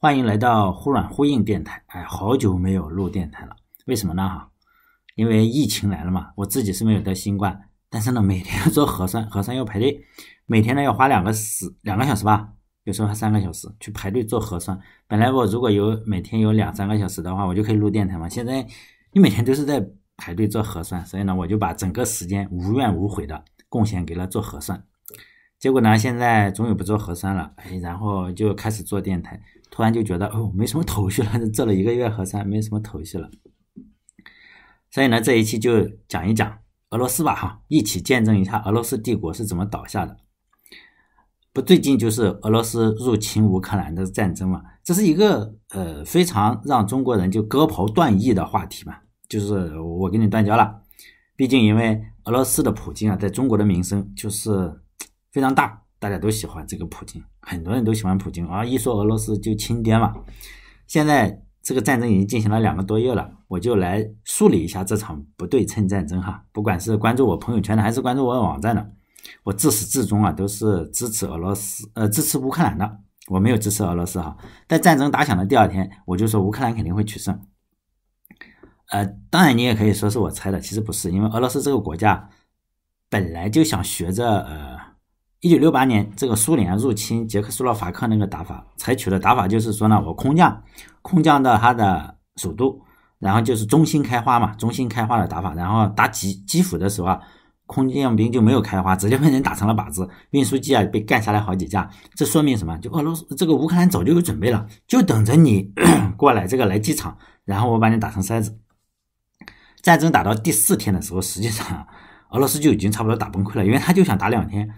欢迎来到忽软忽硬电台。哎，好久没有录电台了，为什么呢？哈，因为疫情来了嘛。我自己是没有得新冠，但是呢，每天要做核酸，核酸要排队，每天呢要花两个时两个小时吧，有时候还三个小时去排队做核酸。本来我如果有每天有两三个小时的话，我就可以录电台嘛。现在你每天都是在排队做核酸，所以呢，我就把整个时间无怨无悔的贡献给了做核酸。结果呢？现在终于不做核酸了，哎，然后就开始做电台，突然就觉得哦，没什么头绪了。做了一个月核酸，没什么头绪了。所以呢，这一期就讲一讲俄罗斯吧，哈，一起见证一下俄罗斯帝国是怎么倒下的。不，最近就是俄罗斯入侵乌克兰的战争嘛，这是一个呃非常让中国人就割袍断义的话题嘛，就是我跟你断交了。毕竟因为俄罗斯的普京啊，在中国的名声就是。非常大，大家都喜欢这个普京，很多人都喜欢普京啊！一说俄罗斯就亲爹嘛。现在这个战争已经进行了两个多月了，我就来梳理一下这场不对称战争哈。不管是关注我朋友圈的，还是关注我网站的，我自始至终啊都是支持俄罗斯，呃，支持乌克兰的。我没有支持俄罗斯哈。在战争打响的第二天，我就说乌克兰肯定会取胜。呃，当然你也可以说是我猜的，其实不是，因为俄罗斯这个国家本来就想学着呃。一九六八年，这个苏联入侵捷克斯洛伐克那个打法，采取的打法就是说呢，我空降，空降到他的首都，然后就是中心开花嘛，中心开花的打法。然后打基基辅的时候啊，空降兵就没有开花，直接被人打成了靶子，运输机啊被干下来好几架。这说明什么？就俄罗斯这个乌克兰早就有准备了，就等着你 过来，这个来机场，然后我把你打成筛子。战争打到第四天的时候，实际上 俄罗斯就已经差不多打崩溃了，因为他就想打两天。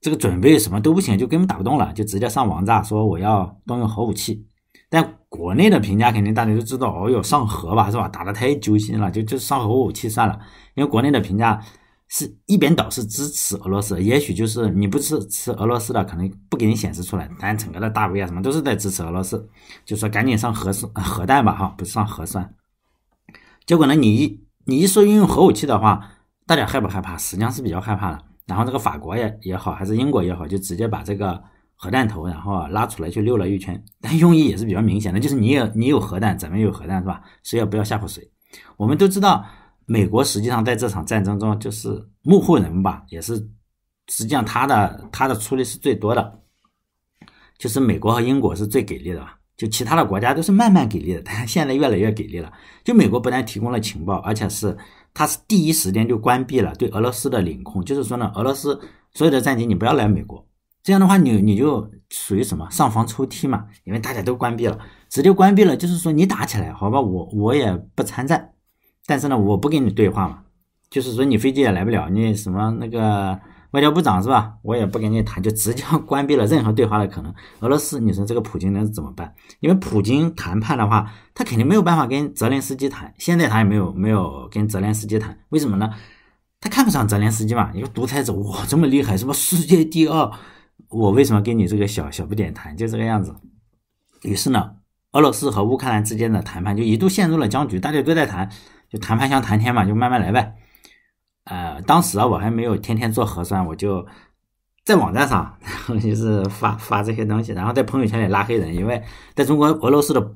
这个准备什么都不行，就根本打不动了，就直接上王炸，说我要动用核武器。但国内的评价肯定大家都知道，哦呦上核吧，是吧？打得太揪心了，就就上核武器算了。因为国内的评价是一边倒是支持俄罗斯，也许就是你不支持俄罗斯的，可能不给你显示出来，但整个的大 V 啊什么都是在支持俄罗斯，就说赶紧上核核弹吧，哈，不上核算。结果呢，你一你一说运用核武器的话，大家害不害怕？实际上是比较害怕的。然后这个法国也也好，还是英国也好，就直接把这个核弹头，然后拉出来去溜了一圈，但用意也是比较明显的，就是你也 你有核弹，咱们有核弹，是吧？谁也不要吓唬谁。我们都知道，美国实际上在这场战争中就是幕后人吧，也是实际上他的他的出力是最多的，就是美国和英国是最给力的吧，就其他的国家都是慢慢给力的，但现在越来越给力了。就美国不但提供了情报，而且是。他是第一时间就关闭了对俄罗斯的领空，就是说呢，俄罗斯所有的战机你不要来美国，这样的话你你就属于什么上房抽梯嘛，因为大家都关闭了，直接关闭了，就是说你打起来好吧，我我也不参战，但是呢，我不跟你对话嘛，就是说你飞机也来不了，你什么那个。外交部长是吧？我也不跟你谈，就直接 关闭了任何对话的可能。俄罗斯，你说这个普京能怎么办？因为普京谈判的话，他肯定没有办法跟泽连斯基谈。现在他也没有没有跟泽连斯基谈，为什么呢？他看不上泽连斯基嘛，一个独裁者，我这么厉害，什么世界第二？我为什么跟你这个小小不点谈？就这个样子。于是呢，俄罗斯和乌克兰之间的谈判就一度陷入了僵局，大家都在谈，就谈判像谈天嘛，就慢慢来呗。呃，当时啊，我还没有天天做核酸，我就在网站上，然后就是发发这些东西，然后在朋友圈里拉黑人，因为在中国，俄罗斯的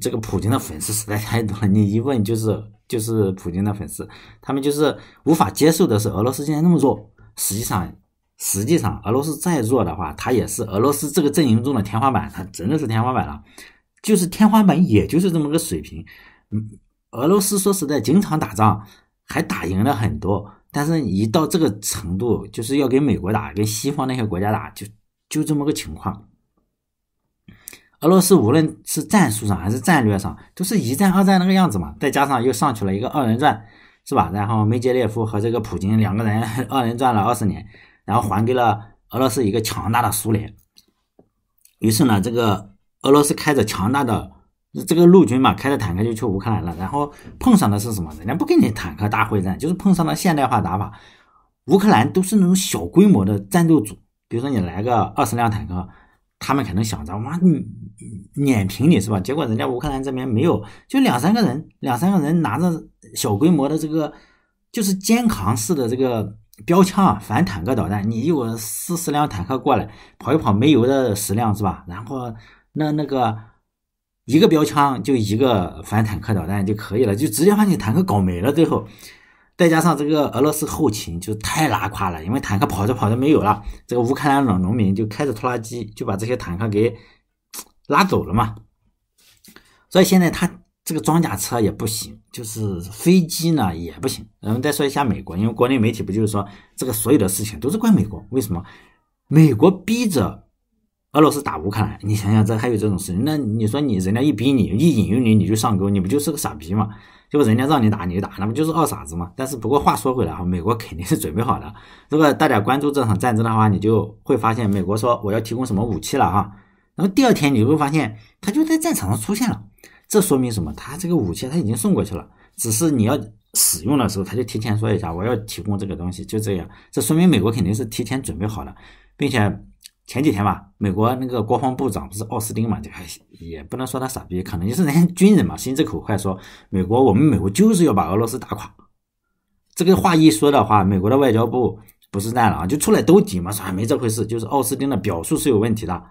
这个普京的粉丝实在太多了，你一问就是就是普京的粉丝，他们就是无法接受的是俄罗斯现在那么弱，实际上实际上俄罗斯再弱的话，它也是俄罗斯这个阵营中的天花板，它真的是天花板了，就是天花板，也就是这么个水平。嗯，俄罗斯说实在，经常打仗。还打赢了很多，但是一到这个程度，就是要给美国打，跟西方那些国家打，就就这么个情况。俄罗斯无论是战术上还是战略上，都是一战二战那个样子嘛。再加上又上去了一个二人转，是吧？然后梅杰列夫和这个普京两个人 二人转了二十年，然后还给了俄罗斯一个强大的苏联。于是呢，这个俄罗斯开着强大的。这个陆军嘛，开着坦克就去乌克兰了，然后碰上的是什么？人家不跟你坦克大会战，就是碰上了现代化打法。乌克兰都是那种小规模的战斗组，比如说你来个二十辆坦克，他们可能想着你碾平你是吧？结果人家乌克兰这边没有，就两三个人，两三个人拿着小规模的这个就是肩扛式的这个标枪啊，反坦克导弹。你有四十辆坦克过来，跑一跑没油的十辆是吧？然后那那个。一个标枪就一个反坦克导弹就可以了，就直接把你坦克搞没了。最后，再加上这个俄罗斯后勤就太拉垮了，因为坦克跑着跑着没有了，这个乌克兰老农民就开着拖拉机就把这些坦克给 拉走了嘛。所以现在他这个装甲车也不行，就是飞机呢也不行。然后再说一下美国，因为国内媒体不就是说这个所有的事情都是怪美国？为什么？美国逼着。俄罗斯打乌克兰，你想想这还有这种事情？那你说你人家一逼你，一引诱你，你就上钩，你不就是个傻逼吗？结果人家让你打你就打，那不就是二傻子吗？但是不过话说回来哈，美国肯定是准备好了。如果大家关注这场战争的话，你就会发现美国说我要提供什么武器了哈，然后第二天你就发现他就在战场上出现了，这说明什么？他这个武器他已经送过去了，只是你要使用的时候他就提前说一下我要提供这个东西，就这样。这说明美国肯定是提前准备好了，并且。前几天吧，美国那个国防部长不是奥斯汀嘛？这还也不能说他傻逼，可能就是人家军人嘛，心直口快，说美国我们美国就是要把俄罗斯打垮。这个话一说的话，美国的外交部不是烂了啊，就出来兜底嘛，说没这回事，就是奥斯汀的表述是有问题的，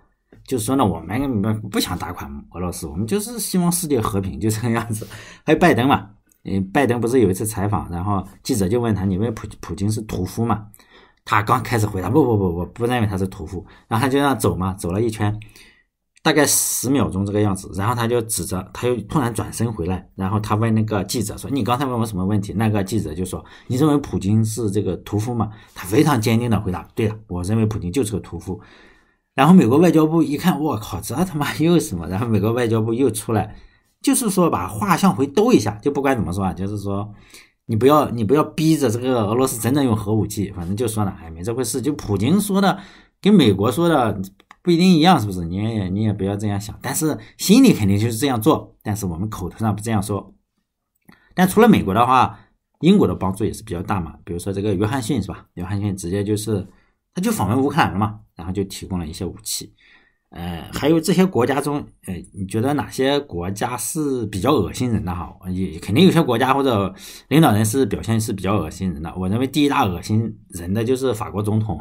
就是说呢，我们不想打垮俄罗斯，我们就是希望世界和平，就这个样子。还有拜登嘛，嗯，拜登不是有一次采访，然后记者就问他，你问普普京是屠夫嘛？他刚开始回答不不不我不认为他是屠夫，然后他就这样走嘛，走了一圈，大概十秒钟这个样子，然后他就指着，他又突然转身回来，然后他问那个记者说你刚才问我什么问题？那个记者就说你认为普京是这个屠夫吗？他非常坚定的回答，对了，我认为普京就是个屠夫。然后美国外交部一看，我靠，这他妈又什么？然后美国外交部又出来，就是说把话向回兜一下，就不管怎么说啊，就是说。你不要，你不要逼着这个俄罗斯真的用核武器，反正就算了，哎，没这回事。就普京说的，跟美国说的不一定一样，是不是？你也你也不要这样想，但是心里肯定就是这样做，但是我们口头上不这样说。但除了美国的话，英国的帮助也是比较大嘛，比如说这个约翰逊是吧？约翰逊直接就是他就访问乌克兰了嘛，然后就提供了一些武器。呃，还有这些国家中，呃，你觉得哪些国家是比较恶心人的哈？也肯定有些国家或者领导人是表现是比较恶心人的。我认为第一大恶心人的就是法国总统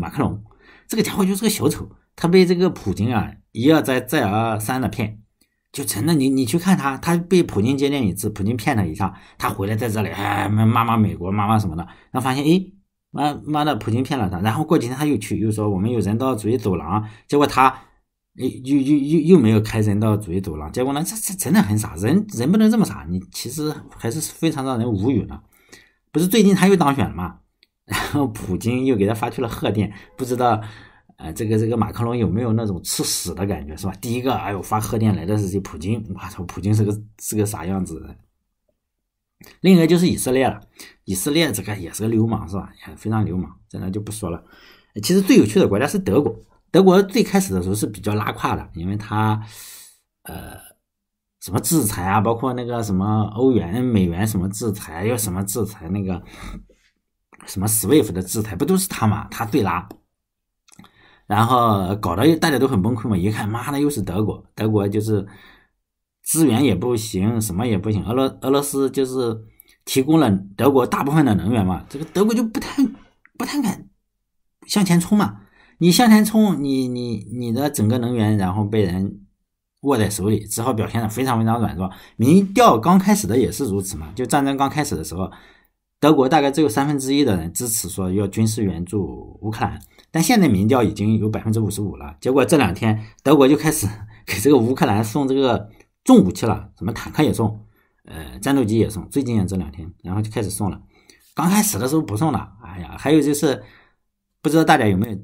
马克龙，这个家伙就是个小丑，他被这个普京啊一而再再而三的骗，就成了你你去看他，他被普京接见一次，普京骗他一下，他回来在这里哎骂骂美国，骂骂什么的，然后发现哎。妈妈的，普京骗了他，然后过几天他又去，又说我们有人道主义走廊，结果他，又又又又没有开人道主义走廊，结果呢，这这真的很傻，人人不能这么傻，你其实还是非常让人无语的，不是？最近他又当选了嘛，然后普京又给他发去了贺电，不知道，呃，这个这个马克龙有没有那种吃屎的感觉，是吧？第一个，哎呦，发贺电来的是这普京，我操，普京是个是个啥样子？的？另一个就是以色列了，以色列这个也是个流氓，是吧？非常流氓，真的就不说了。其实最有趣的国家是德国，德国最开始的时候是比较拉胯的，因为他呃什么制裁啊，包括那个什么欧元、美元什么制裁，又什么制裁那个什么 i 威夫的制裁，不都是他吗？他最拉，然后搞得大家都很崩溃嘛。一看，妈的，又是德国，德国就是。资源也不行，什么也不行。俄罗俄罗斯就是提供了德国大部分的能源嘛，这个德国就不太不太敢向前冲嘛。你向前冲，你你你的整个能源然后被人握在手里，只好表现的非常非常软弱。民调刚开始的也是如此嘛，就战争刚开始的时候，德国大概只有三分之一的人支持说要军事援助乌克兰，但现在民调已经有百分之五十五了。结果这两天德国就开始给这个乌克兰送这个。重武器了，什么坦克也送，呃，战斗机也送。最近这两天，然后就开始送了。刚开始的时候不送了，哎呀，还有就是，不知道大家有没有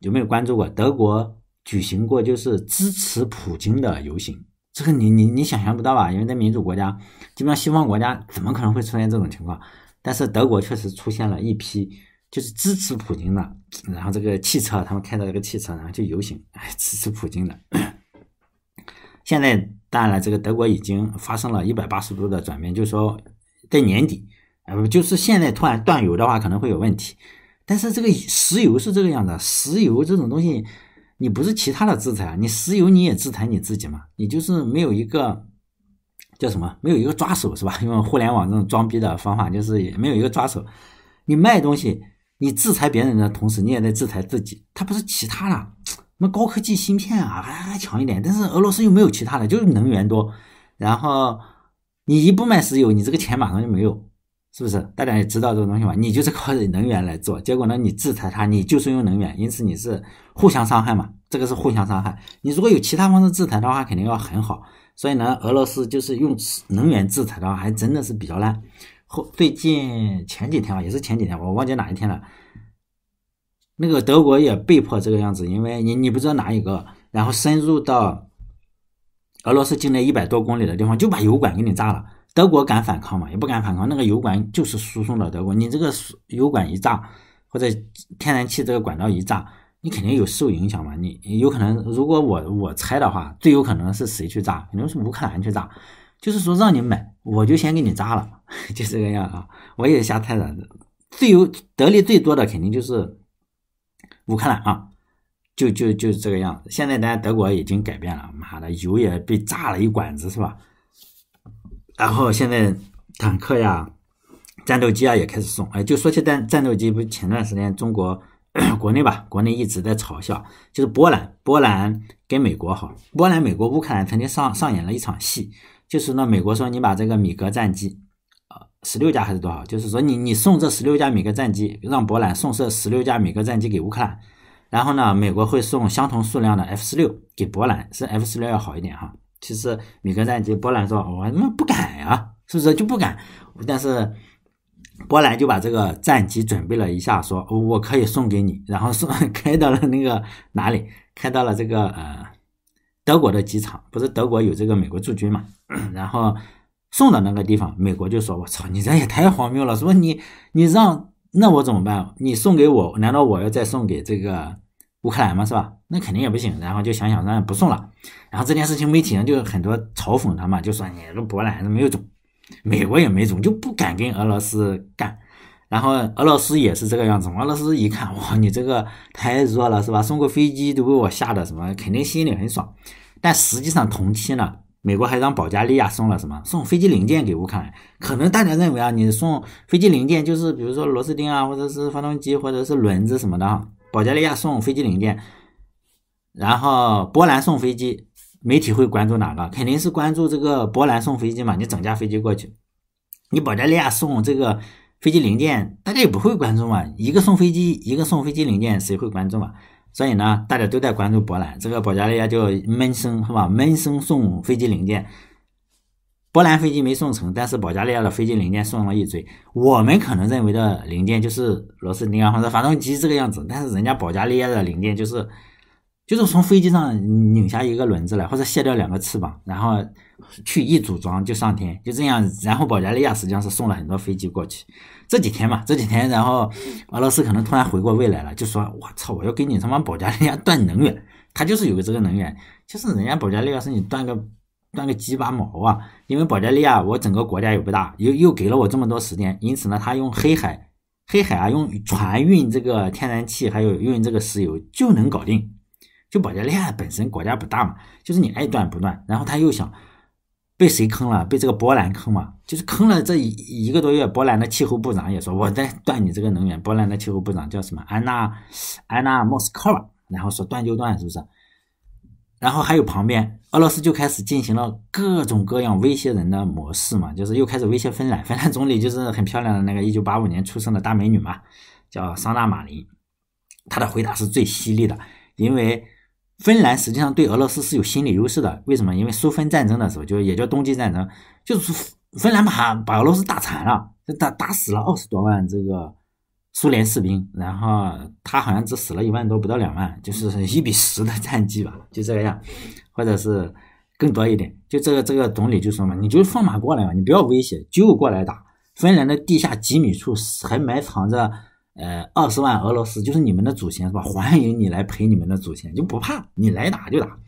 有没有关注过，德国举行过就是支持普京的游行。这个你你你想象不到吧？因为在民主国家，基本上西方国家怎么可能会出现这种情况？但是德国确实出现了一批就是支持普京的，然后这个汽车，他们开着这个汽车，然后就游行，哎，支持普京的。现在当然，了，这个德国已经发生了一百八十度的转变，就是说，在年底，呃，就是现在突然断油的话，可能会有问题。但是这个石油是这个样子，石油这种东西，你不是其他的制裁，你石油你也制裁你自己嘛，你就是没有一个叫什么，没有一个抓手是吧？用互联网这种装逼的方法，就是也没有一个抓手。你卖东西，你制裁别人的同时，你也在制裁自己，它不是其他的。那高科技芯片啊，还还强一点，但是俄罗斯又没有其他的，就是能源多。然后你一不卖石油，你这个钱马上就没有，是不是？大家也知道这个东西嘛，你就是靠能源来做。结果呢，你制裁他，你就是用能源，因此你是互相伤害嘛，这个是互相伤害。你如果有其他方式制裁的话，肯定要很好。所以呢，俄罗斯就是用能源制裁的话，还真的是比较烂。后最近前几天吧，也是前几天，我忘记哪一天了。那个德国也被迫这个样子，因为你你不知道哪一个，然后深入到俄罗斯境内一百多公里的地方，就把油管给你炸了。德国敢反抗吗？也不敢反抗。那个油管就是输送到德国，你这个输油管一炸，或者天然气这个管道一炸，你肯定有受影响嘛。你有可能，如果我我猜的话，最有可能是谁去炸？肯定是乌克兰去炸。就是说让你买，我就先给你炸了，就这个样啊。我也瞎猜的。最有得利最多的肯定就是。乌克兰啊，就就就这个样子。现在咱德国已经改变了，妈的油也被炸了一管子是吧？然后现在坦克呀、战斗机啊也开始送。哎，就说起战战斗机，不前段时间中国 国内吧？国内一直在嘲笑，就是波兰、波兰跟美国好，波兰、美国、乌克兰曾经上上演了一场戏，就是呢，美国说你把这个米格战机。十六架还是多少？就是说，你你送这十六架米格战机，让波兰送这十六架米格战机给乌克兰，然后呢，美国会送相同数量的 F-16 给波兰，是 F-16 要好一点哈。其实米格战机，波兰说，我他妈不敢呀，是不是就不敢？但是波兰就把这个战机准备了一下，说我可以送给你，然后送 开到了那个哪里？开到了这个呃德国的机场，不是德国有这个美国驻军嘛？然后。送到那个地方，美国就说：“我操，你这也太荒谬了！说你你让那我怎么办？你送给我，难道我要再送给这个乌克兰吗？是吧？那肯定也不行。然后就想想，算不送了。然后这件事情媒体上就很多嘲讽他嘛，就说你这波兰没有种，美国也没种，就不敢跟俄罗斯干。然后俄罗斯也是这个样子，俄罗斯一看，哇，你这个太弱了，是吧？送个飞机都被我吓得什么，肯定心里很爽。但实际上同期呢？美国还让保加利亚送了什么？送飞机零件给乌克兰？可能大家认为啊，你送飞机零件就是比如说螺丝钉啊，或者是发动机，或者是轮子什么的。保加利亚送飞机零件，然后波兰送飞机，媒体会关注哪个？肯定是关注这个波兰送飞机嘛。你整架飞机过去，你保加利亚送这个飞机零件，大家也不会关注嘛。一个送飞机，一个送飞机零件，谁会关注嘛？所以呢，大家都在关注波兰，这个保加利亚就闷声是吧？闷声送飞机零件，波兰飞机没送成，但是保加利亚的飞机零件送了一堆。我们可能认为的零件就是螺丝钉啊，或者发动机这个样子，但是人家保加利亚的零件就是。就是从飞机上拧下一个轮子来，或者卸掉两个翅膀，然后去一组装就上天，就这样。然后保加利亚实际上是送了很多飞机过去。这几天嘛，这几天，然后俄罗斯可能突然回过味来了，就说：“我操，我要给你他妈保加利亚断能源。”他就是有个这个能源，就是人家保加利亚是你断个断个鸡巴毛啊！因为保加利亚我整个国家也不大，又又给了我这么多时间，因此呢，他用黑海黑海啊，用船运这个天然气，还有用这个石油就能搞定。就保加利亚本身国家不大嘛，就是你爱断不断，然后他又想被谁坑了？被这个波兰坑嘛？就是坑了这一一个多月，波兰的气候部长也说我在断你这个能源。波兰的气候部长叫什么？安娜，安娜莫斯科娃，然后说断就断，是不是？然后还有旁边俄罗斯就开始进行了各种各样威胁人的模式嘛，就是又开始威胁芬兰。芬兰总理就是很漂亮的那个一九八五年出生的大美女嘛，叫桑娜马林。她的回答是最犀利的，因为。芬兰实际上对俄罗斯是有心理优势的，为什么？因为苏芬战争的时候，就也叫冬季战争，就是芬兰把把俄罗斯打惨了，打打死了二十多万这个苏联士兵，然后他好像只死了一万多，不到两万，就是一比十的战绩吧，就这个样，或者是更多一点。就这个这个总理就说嘛，你就放马过来嘛，你不要威胁，就过来打。芬兰的地下几米处还埋藏着。呃，二十万俄罗斯就是你们的祖先是吧？欢迎你来陪你们的祖先，就不怕你来打就打。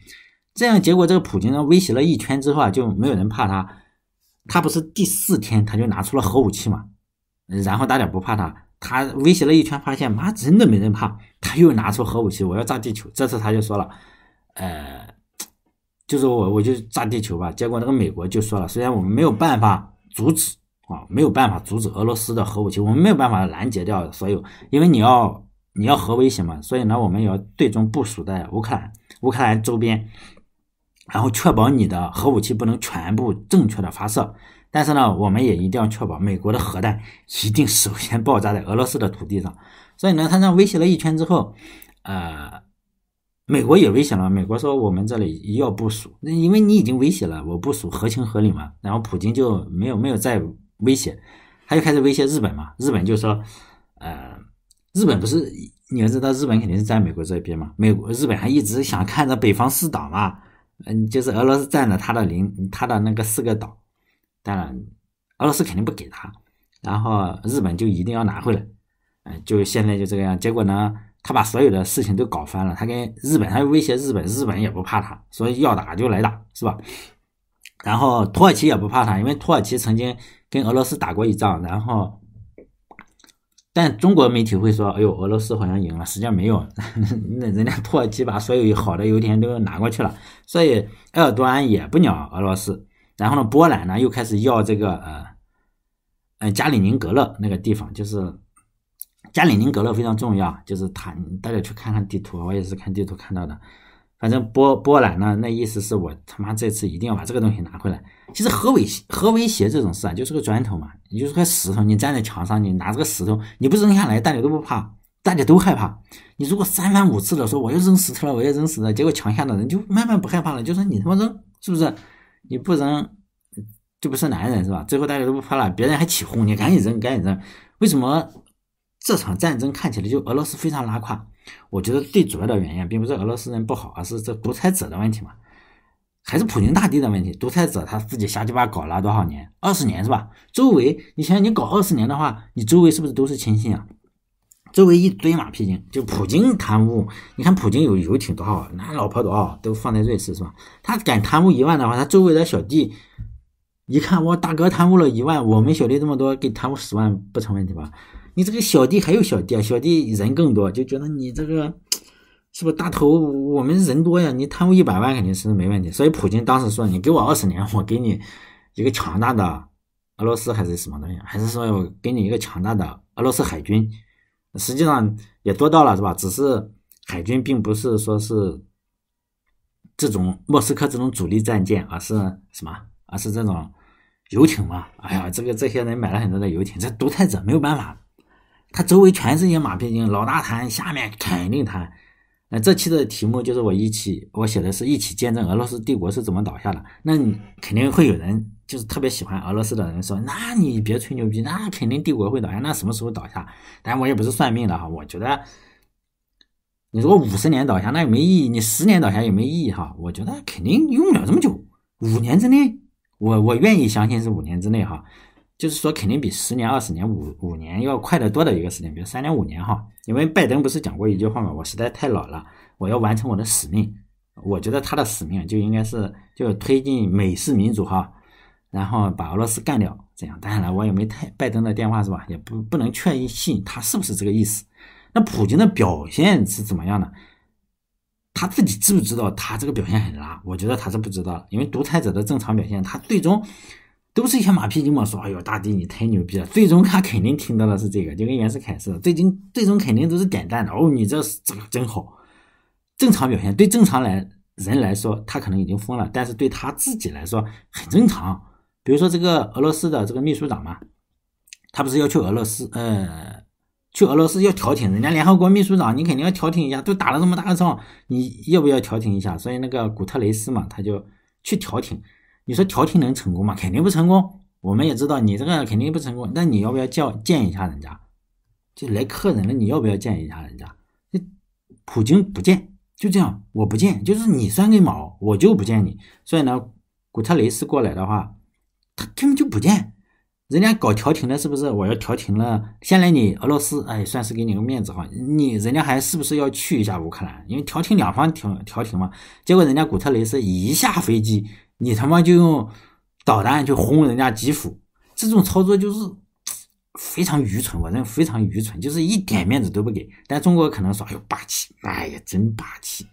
这样结果这个普京威胁了一圈之后啊，就没有人怕他。他不是第四天他就拿出了核武器嘛？然后大家不怕他，他威胁了一圈，发现妈真的没人怕，他又拿出核武器，我要炸地球。这次他就说了，呃，就是我我就炸地球吧。结果那个美国就说了，虽然我们没有办法阻止。啊，没有办法阻止俄罗斯的核武器，我们没有办法拦截掉所有，因为你要你要核威胁嘛，所以呢，我们要最终部署在乌克兰乌克兰周边，然后确保你的核武器不能全部正确的发射。但是呢，我们也一定要确保美国的核弹一定首先爆炸在俄罗斯的土地上。所以呢，他那威胁了一圈之后，呃，美国也威胁了，美国说我们这里要部署，因为你已经威胁了，我部署合情合理嘛。然后普京就没有没有再。威胁，他就开始威胁日本嘛。日本就说，呃，日本不是你要知道，日本肯定是在美国这边嘛。美国日本还一直想看着北方四岛嘛，嗯，就是俄罗斯占着他的领，他的那个四个岛。当然，俄罗斯肯定不给他，然后日本就一定要拿回来，嗯，就现在就这个样。结果呢，他把所有的事情都搞翻了。他跟日本，他威胁日本，日本也不怕他，所以要打就来打，是吧？然后土耳其也不怕他，因为土耳其曾经。跟俄罗斯打过一仗，然后，但中国媒体会说：“哎呦，俄罗斯好像赢了，实际上没有，那人家耳其把所有好的油田都拿过去了。”所以，埃尔多安也不鸟俄罗斯。然后呢，波兰呢又开始要这个呃，嗯，加里宁格勒那个地方，就是加里宁格勒非常重要，就是它，大家去看看地图，我也是看地图看到的。反正波波兰呢，那意思是我他妈这次一定要把这个东西拿回来。其实核威核威胁这种事啊，就是个砖头嘛，你就是块石头，你站在墙上，你拿这个石头，你不扔下来，大家都不怕，大家都害怕。你如果三番五次的说我要扔石头了，我要扔石头，结果墙下的人就慢慢不害怕了，就说你他妈扔是不是？你不扔就不是男人是吧？最后大家都不怕了，别人还起哄，你赶紧扔赶紧扔。为什么这场战争看起来就俄罗斯非常拉胯？我觉得最主要的原因并不是俄罗斯人不好，而是这独裁者的问题嘛，还是普京大帝的问题。独裁者他自己瞎鸡巴搞了多少年？二十年是吧？周围，你想想你搞二十年的话，你周围是不是都是亲信啊？周围一堆马屁精。就普京贪污，你看普京有游艇多少？那老婆多少？都放在瑞士是吧？他敢贪污一万的话，他周围的小弟一看，我大哥贪污了一万，我们小弟这么多，给贪污十万不成问题吧？你这个小弟还有小弟，啊，小弟人更多，就觉得你这个是不是大头？我们人多呀，你贪污一百万肯定是没问题。所以普京当时说，你给我二十年，我给你一个强大的俄罗斯还是什么东西？还是说我给你一个强大的俄罗斯海军？实际上也做到了，是吧？只是海军并不是说是这种莫斯科这种主力战舰，而是什么？而是这种游艇嘛？哎呀，这个这些人买了很多的游艇，这独裁者没有办法。他周围全是些马屁精，老大谈，下面肯定谈。那这期的题目就是我一起，我写的是一起见证俄罗斯帝国是怎么倒下的。那你肯定会有人就是特别喜欢俄罗斯的人说，那你别吹牛逼，那肯定帝国会倒下，那什么时候倒下？但我也不是算命的哈，我觉得，你如果五十年倒下那也没意义，你十年倒下也没意义哈。我觉得肯定用不了这么久，五年之内，我我愿意相信是五年之内哈。就是说，肯定比十年、二十年、五五年要快得多的一个时间，比如三年、五年哈。因为拜登不是讲过一句话嘛，我实在太老了，我要完成我的使命。我觉得他的使命就应该是，就推进美式民主哈，然后把俄罗斯干掉这样。当然了，我也没太拜登的电话是吧？也不不能确信他是不是这个意思。那普京的表现是怎么样的？他自己知不知道他这个表现很拉？我觉得他是不知道，因为独裁者的正常表现，他最终。都是一些马屁精嘛说，哎呦，大帝你太牛逼了！最终他肯定听到的是这个，就跟袁世凯似的，最终最终肯定都是点赞的。哦，你这这个真好，正常表现。对正常来人来说，他可能已经疯了，但是对他自己来说很正常。比如说这个俄罗斯的这个秘书长嘛，他不是要去俄罗斯？呃，去俄罗斯要调停人家联合国秘书长，你肯定要调停一下。都打了这么大的仗，你要不要调停一下？所以那个古特雷斯嘛，他就去调停。你说调停能成功吗？肯定不成功。我们也知道你这个肯定不成功。那你要不要叫见一下人家？就来客人了，你要不要见一下人家？那普京不见，就这样，我不见，就是你算个毛，我就不见你。所以呢，古特雷斯过来的话，他根本就不见。人家搞调停的，是不是？我要调停了，先来你俄罗斯，哎，算是给你个面子哈。你人家还是不是要去一下乌克兰？因为调停两方调调停嘛。结果人家古特雷斯一下飞机。你他妈就用导弹去轰人家基辅，这种操作就是 非常愚蠢，我认为非常愚蠢，就是一点面子都不给。但中国可能说，哎呦，霸气！哎呀，真霸气！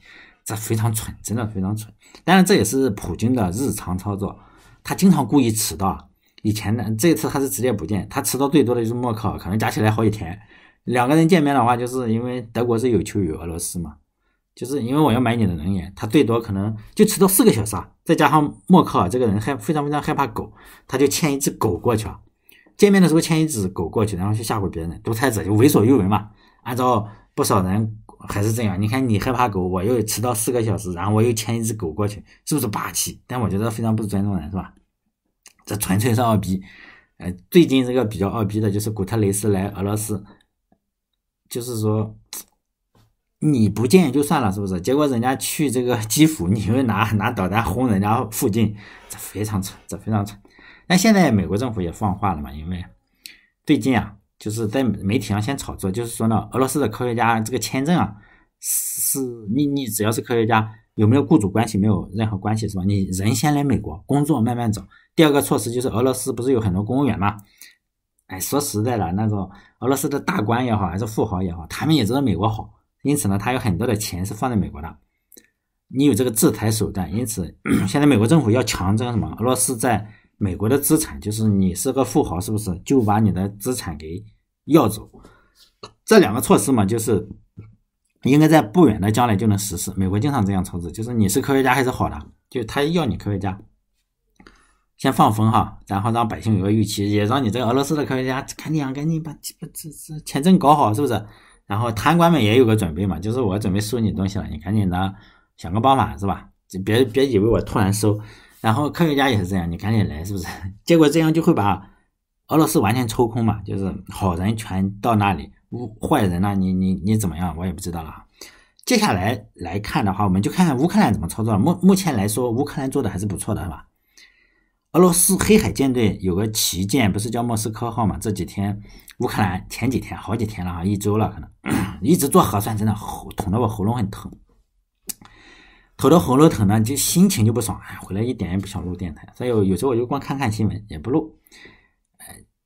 这非常蠢，真的非常蠢。但是这也是普京的日常操作，他经常故意迟到。以前呢，这次他是直接不见。他迟到最多的就是默克尔，可能加起来好几天。两个人见面的话，就是因为德国是有求于俄罗斯嘛。就是因为我要买你的人员，他最多可能就迟到四个小时，啊。再加上默克尔这个人还非常非常害怕狗，他就牵一只狗过去啊。见面的时候牵一只狗过去，然后去吓唬别人，独裁者就为所欲为嘛。按照不少人还是这样，你看你害怕狗，我又迟到四个小时，然后我又牵一只狗过去，是不是霸气？但我觉得非常不尊重人，是吧？这纯粹是二逼。呃，最近这个比较二逼的就是古特雷斯来俄罗斯，就是说。你不建议就算了，是不是？结果人家去这个基辅，你又拿拿导弹轰人家附近，这非常蠢，这非常蠢。那现在美国政府也放话了嘛，因为最近啊，就是在媒体上先炒作，就是说呢，俄罗斯的科学家这个签证啊，是你你只要是科学家，有没有雇主关系，没有任何关系，是吧？你人先来美国工作，慢慢找。第二个措施就是俄罗斯不是有很多公务员嘛？哎，说实在的，那种俄罗斯的大官也好，还是富豪也好，他们也知道美国好。因此呢，他有很多的钱是放在美国的，你有这个制裁手段，因此现在美国政府要强征什么？俄罗斯在美国的资产，就是你是个富豪，是不是就把你的资产给要走？这两个措施嘛，就是应该在不远的将来就能实施。美国经常这样操作，就是你是科学家还是好的，就他要你科学家先放风哈，然后让百姓有个预期，也让你这个俄罗斯的科学家赶紧赶紧把把这这签证搞好，是不是？然后贪官们也有个准备嘛，就是我准备收你东西了，你赶紧的想个办法是吧？别别以为我突然收。然后科学家也是这样，你赶紧来是不是？结果这样就会把俄罗斯完全抽空嘛，就是好人全到那里，坏人呢？你你你怎么样？我也不知道了。接下来来看的话，我们就看乌克兰怎么操作。目目前来说，乌克兰做的还是不错的，是吧？俄罗斯黑海舰队有个旗舰，不是叫莫斯科号吗？这几天，乌克兰前几天好几天了啊，一周了，可能一直做核酸，真的喉捅得我喉咙很疼，捅得喉咙疼呢，就心情就不爽，哎，回来一点也不想录电台，所以有时候我就光看看新闻，也不录。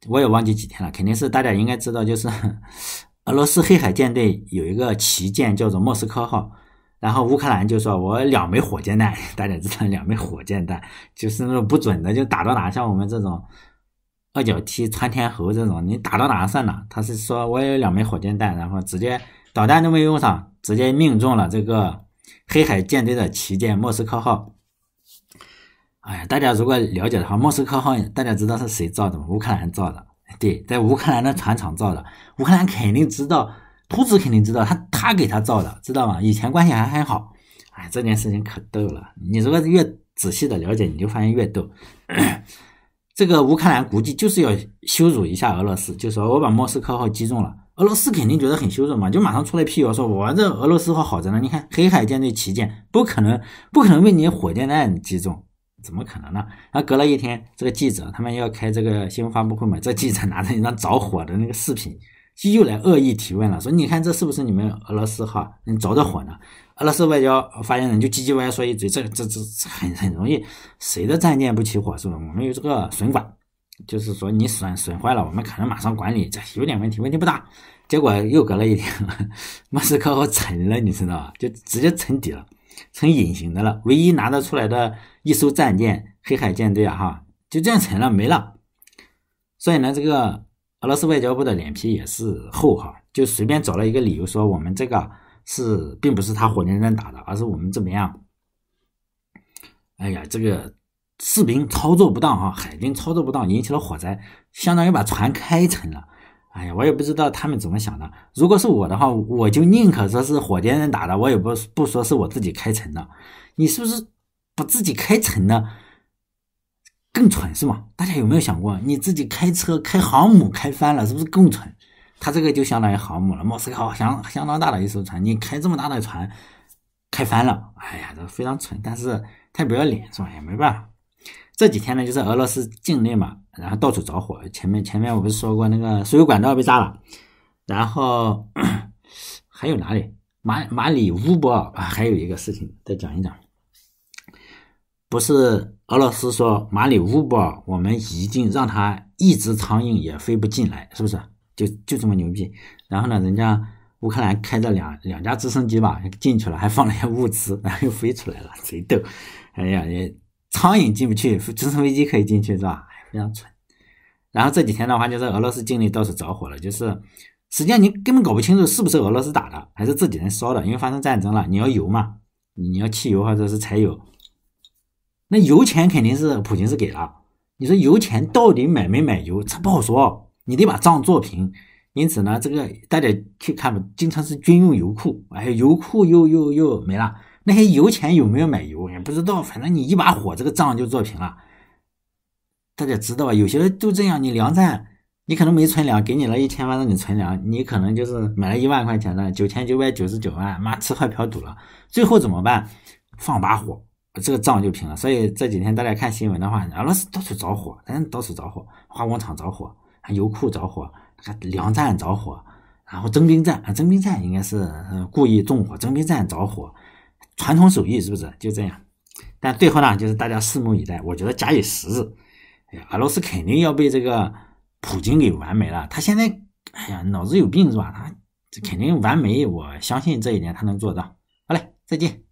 我也忘记几天了，肯定是大家应该知道，就是 俄罗斯黑海舰队有一个旗舰叫做莫斯科号。然后乌克兰就说：“我两枚火箭弹，大家知道，两枚火箭弹就是那种不准的，就打到哪像我们这种二脚踢穿天猴这种，你打到哪算哪。”他是说：“我有两枚火箭弹，然后直接导弹都没用上，直接命中了这个黑海舰队的旗舰莫斯科号。”哎呀，大家如果了解的话，莫斯科号大家知道是谁造的吗？乌克兰造的，对，在乌克兰的船厂造的。乌克兰肯定知道。胡子肯定知道，他他给他造的，知道吗？以前关系还很好。哎，这件事情可逗了。你如果越仔细的了解，你就发现越逗。这个乌克兰估计就是要羞辱一下俄罗斯，就说我把莫斯科号击中了，俄罗斯肯定觉得很羞辱嘛，就马上出来辟谣，说我这俄罗斯号好着呢。你看黑海舰队旗舰不可能不可能被你火箭弹击中，怎么可能呢？然后隔了一天，这个记者他们要开这个新闻发布会嘛，这记者拿着一张着火的那个视频。又来恶意提问了，说你看这是不是你们俄罗斯哈？你着着火呢？俄罗斯外交发言人就唧唧歪歪说一嘴，这这这很很容易，谁的战舰不起火是吧？我们有这个损管，就是说你损损坏了，我们可能马上管理，这有点问题，问题不大。结果又隔了一天，莫 斯科沉了，你知道吧？就直接沉底了，成隐形的了。唯一拿得出来的一艘战舰，黑海舰队啊哈，就这样沉了，没了。所以呢，这个。俄罗斯外交部的脸皮也是厚哈，就随便找了一个理由说我们这个是并不是他火箭弹打的，而是我们怎么样？哎呀这个士兵操作不当啊，海军操作不当引起了火灾，相当于把船开沉了。哎呀，我也不知道他们怎么想的。如果是我的话，我就宁可说是火箭弹打的，我也不不说是我自己开沉的。你是不是不自己开沉呢？更蠢是吗？大家有没有想过，你自己开车开航母开翻了，是不是更蠢？他这个就相当于航母了，貌似好相相当大的一艘船，你开这么大的船开翻了，哎呀，这非常蠢，但是太不要脸是吧？也没办法。这几天呢，就是俄罗斯境内嘛，然后到处着火。前面前面我不是说过那个输油管道被炸了，然后 还有哪里马马里乌波尔啊，还有一个事情再讲一讲，不是。俄罗斯说马里乌波尔，我们一定让它一只苍蝇也飞不进来，是不是？就就这么牛逼。然后呢，人家乌克兰开着两两架直升机吧进去了，还放了些物资，然后又飞出来了，贼逗。哎呀，也苍蝇进不去，直升飞机可以进去是吧？非常蠢。然后这几天的话，就是俄罗斯境内倒是着火了，就是实际上你根本搞不清楚是不是俄罗斯打的，还是自己人烧的，因为发生战争了，你要油嘛，你要汽油或者是柴油。那油钱肯定是普京是给了，你说油钱到底买没买油，这不好说，你得把账做平。因此呢，这个大家去看吧，经常是军用油库，哎，油库又又又没了，那些油钱有没有买油也不知道，反正你一把火，这个账就做平了。大家知道吧？有些人就这样，你粮站，你可能没存粮，给你了一千万让你存粮，你可能就是买了一万块钱的九千九百九十九万，妈吃喝嫖赌了，最后怎么办？放把火。这个账就平了，所以这几天大家看新闻的话，俄罗斯到处着火，人到处着火，化工厂着火，油库着火，粮站着火，然后征兵站，征兵站应该是故意纵火，征兵站着火，传统手艺是不是就这样？但最后呢，就是大家拭目以待，我觉得假以时日，哎，俄罗斯肯定要被这个普京给玩没了。他现在，哎呀，脑子有病是吧？这肯定玩没，我相信这一点他能做到。好嘞，再见。